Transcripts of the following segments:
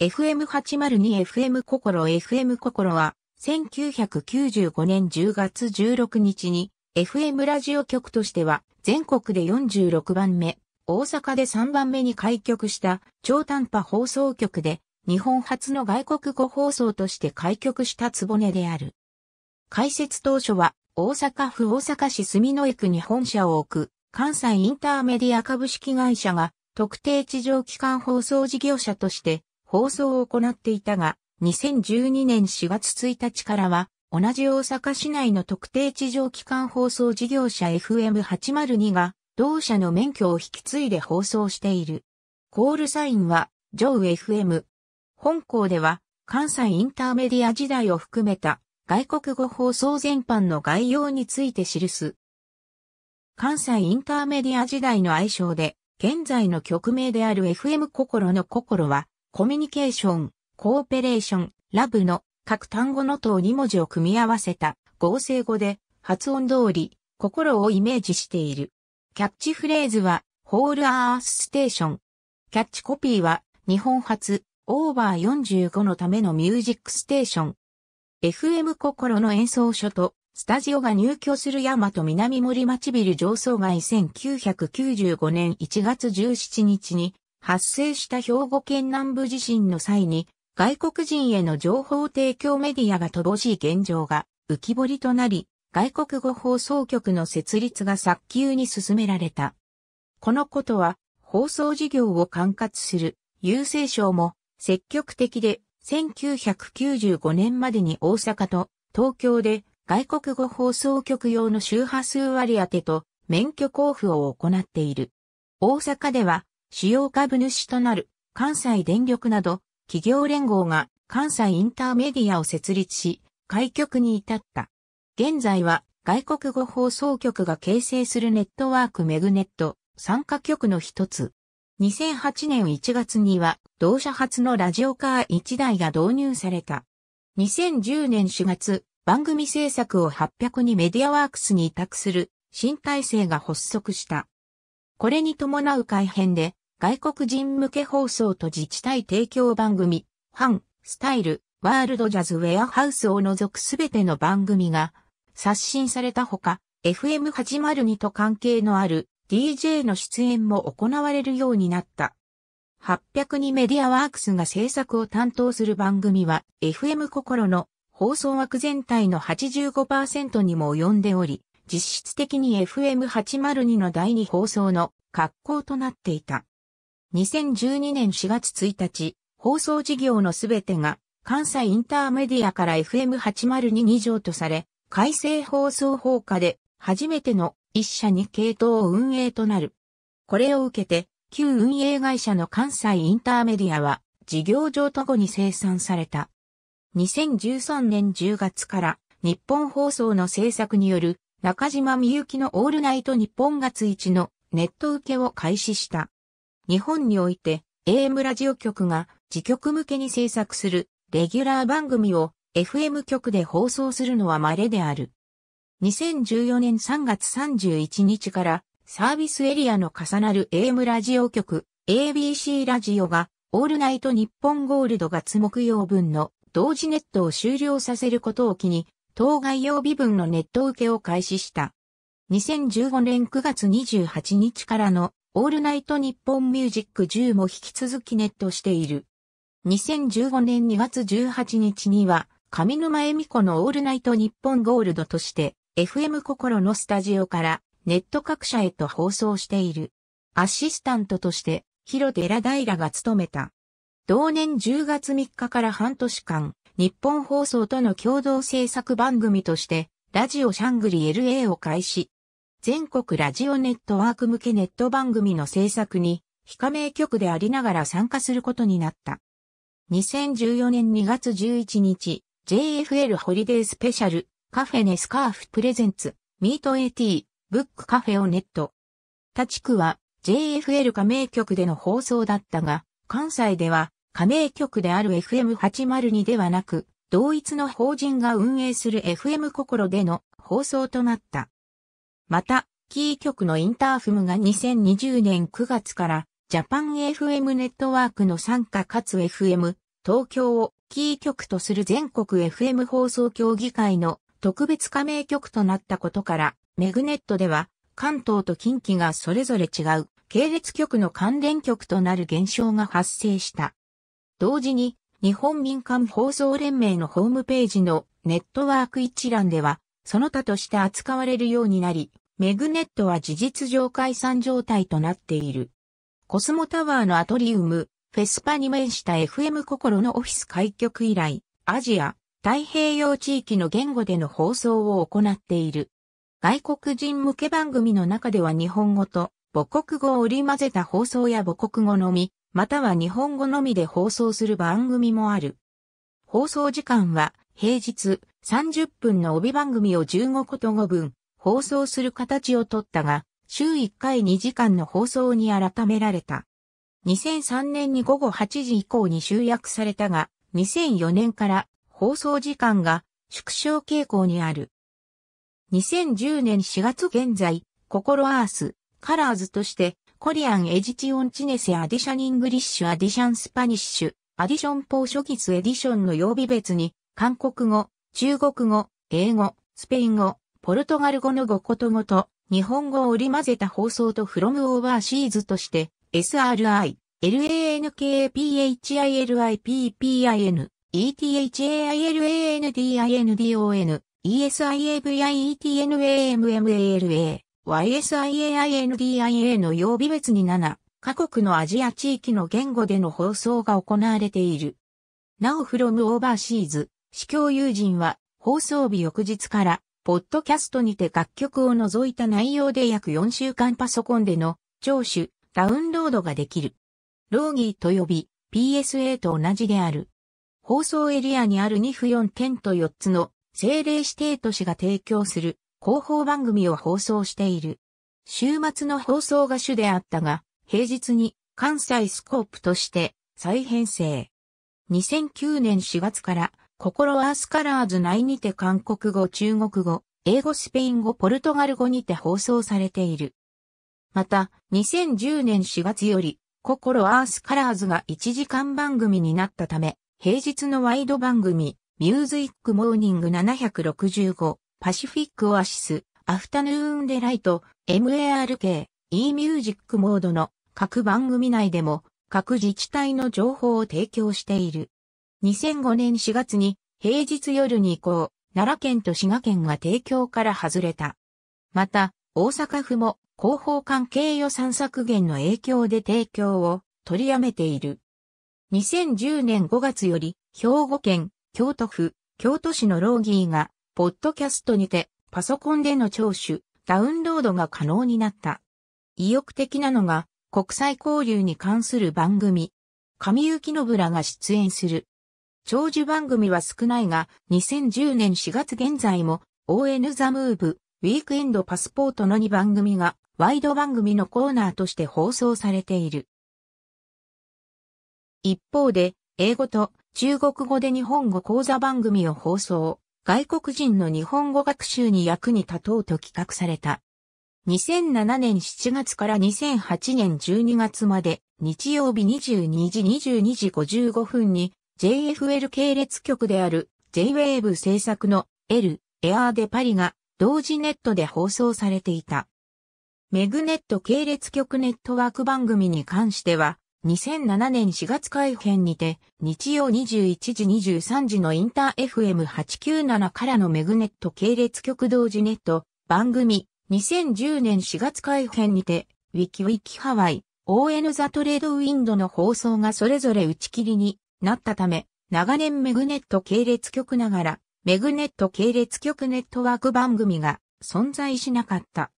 FM802 FM 心 FM 心は、1995年10月16日に、FM ラジオ局としては、全国で46番目、大阪で3番目に開局した超短波放送局で、日本初の外国語放送として開局したつぼねである。開設当初は、大阪府大阪市住之江区に本社を置く、関西インターメディア株式会社が、特定地上機関放送事業者として、放送を行っていたが、2012年4月1日からは、同じ大阪市内の特定地上機関放送事業者 FM802 が、同社の免許を引き継いで放送している。コールサインは、ジョウ FM。本校では、関西インターメディア時代を含めた、外国語放送全般の概要について記す。関西インターメディア時代の愛称で、現在の曲名である FM 心の心は、コミュニケーション、コーペレーション、ラブの各単語のと2文字を組み合わせた合成語で発音通り心をイメージしている。キャッチフレーズはホールアースステーション。キャッチコピーは日本初オーバー45のためのミュージックステーション。FM 心の演奏所とスタジオが入居する大和南森町ビル上層街1995年1月17日に発生した兵庫県南部地震の際に、外国人への情報提供メディアが乏しい現状が浮き彫りとなり、外国語放送局の設立が早急に進められた。このことは、放送事業を管轄する郵政省も積極的で1995年までに大阪と東京で外国語放送局用の周波数割り当てと免許交付を行っている。大阪では主要株主となる関西電力など企業連合が関西インターメディアを設立し、開局に至った。現在は外国語放送局が形成するネットワークメグネット参加局の一つ。2008年1月には同社初のラジオカー1台が導入された。2010年4月、番組制作を800にメディアワークスに委託する新体制が発足した。これに伴う改編で外国人向け放送と自治体提供番組、ファン、スタイル、ワールドジャズウェアハウスを除くすべての番組が刷新されたほか、FM802 と関係のある DJ の出演も行われるようになった。802メディアワークスが制作を担当する番組は FM 心の放送枠全体の85%にも及んでおり、実質的に FM802 の第2放送の格好となっていた。2012年4月1日、放送事業のすべてが関西インターメディアから FM802 条とされ、改正放送法下で初めての一社に系統を運営となる。これを受けて、旧運営会社の関西インターメディアは事業上と後に生産された。2013年10月から日本放送の制作による中島みゆきのオールナイト日本月一のネット受けを開始した。日本において AM ラジオ局が自局向けに制作するレギュラー番組を FM 局で放送するのは稀である。2014年3月31日からサービスエリアの重なる AM ラジオ局 ABC ラジオがオールナイト日本ゴールド月木曜分の同時ネットを終了させることを機に当該曜日分のネット受けを開始した。2015年9月28日からのオールナイト日本ミュージック10も引き続きネットしている。2015年2月18日には、上沼恵美子のオールナイト日本ゴールドとして、FM 心のスタジオからネット各社へと放送している。アシスタントとして、広寺平が務めた。同年10月3日から半年間、日本放送との共同制作番組として、ラジオシャングリ LA を開始。全国ラジオネットワーク向けネット番組の制作に、非加盟局でありながら参加することになった。2014年2月11日、JFL ホリデースペシャル、カフェネスカーフプレゼンツ、ミート AT、ブックカフェをネット。他地区は JFL 加盟局での放送だったが、関西では加盟局である FM802 ではなく、同一の法人が運営する FM 心での放送となった。また、キー局のインターフムが2020年9月からジャパン FM ネットワークの参加かつ FM 東京をキー局とする全国 FM 放送協議会の特別加盟局となったことから、メグネットでは関東と近畿がそれぞれ違う系列局の関連局となる現象が発生した。同時に日本民間放送連盟のホームページのネットワーク一覧ではその他として扱われるようになり、メグネットは事実上解散状態となっている。コスモタワーのアトリウム、フェスパに面した FM 心のオフィス開局以来、アジア、太平洋地域の言語での放送を行っている。外国人向け番組の中では日本語と母国語を織り交ぜた放送や母国語のみ、または日本語のみで放送する番組もある。放送時間は平日30分の帯番組を15こと5分放送する形をとったが、週1回2時間の放送に改められた。2003年に午後8時以降に集約されたが、2004年から放送時間が縮小傾向にある。2010年4月現在、ココロアース、カラーズとして、コリアンエジチオンチネセアディシャンイングリッシュアディシャンスパニッシュ、アディションポーショギスエディションの曜日別に、韓国語、中国語、英語、スペイン語、ポルトガル語の5言とと、日本語を織り交ぜた放送とフロムオーバーシーズとして、SRI、LANKPHILIPPIN、ETHALANDINDON i、ESIAVIETNAMMALA、YSIAINDIA の曜日別に7、各国のアジア地域の言語での放送が行われている。なおフロムオーバーシーズ。司教友人は放送日翌日から、ポッドキャストにて楽曲を除いた内容で約4週間パソコンでの聴取、ダウンロードができる。ローギーと呼び、PSA と同じである。放送エリアにある2府4県と4つの政令指定都市が提供する広報番組を放送している。週末の放送が主であったが、平日に関西スコープとして再編成。2009年4月から心アースカラーズ内にて韓国語、中国語、英語、スペイン語、ポルトガル語にて放送されている。また、2010年4月より、心アースカラーズが1時間番組になったため、平日のワイド番組、ミューズイックモーニング765、パシフィックオアシス、アフタヌーンデライト、MARK、e ミュージックモードの各番組内でも各自治体の情報を提供している。2005年4月に平日夜に行こう、奈良県と滋賀県が提供から外れた。また、大阪府も広報関係予算削減の影響で提供を取りやめている。2010年5月より、兵庫県、京都府、京都市のローギーが、ポッドキャストにて、パソコンでの聴取、ダウンロードが可能になった。意欲的なのが、国際交流に関する番組、上幸信らが出演する、長寿番組は少ないが、2010年4月現在も、ON ザムーブ、ウィークエンドパスポートの2番組が、ワイド番組のコーナーとして放送されている。一方で、英語と中国語で日本語講座番組を放送、外国人の日本語学習に役に立とうと企画された。2007年7月から2008年12月まで日曜日22時22時55分に JFL 系列局である JWAVE 制作の L、エアーでパリが同時ネットで放送されていた。メグネット系列局ネットワーク番組に関しては、2007年4月改編にて、日曜21時23時のインター FM897 からのメグネット系列局同時ネット番組、2010年4月改編にて、ウィキウィキハワイ、ON ザトレードウィンドの放送がそれぞれ打ち切りになったため、長年メグネット系列局ながら、メグネット系列局ネットワーク番組が存在しなかった。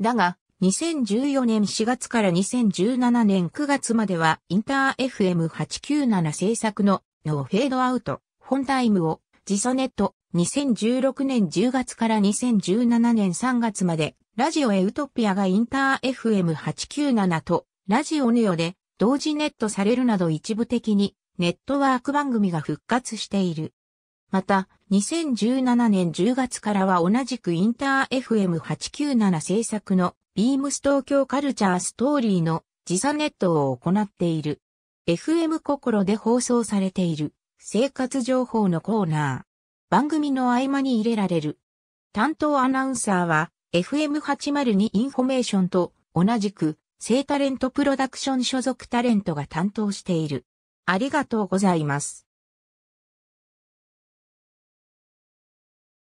だが、2014年4月から2017年9月まではインター FM897 制作のノーフェードアウト、本タイムをジソネット2016年10月から2017年3月までラジオエウトピアがインター FM897 とラジオネオで同時ネットされるなど一部的にネットワーク番組が復活している。また、2017年10月からは同じくインター FM897 制作のビームス東京カルチャーストーリーの時差ネットを行っている。FM 心で放送されている生活情報のコーナー。番組の合間に入れられる。担当アナウンサーは FM802 インフォメーションと同じく聖タレントプロダクション所属タレントが担当している。ありがとうございます。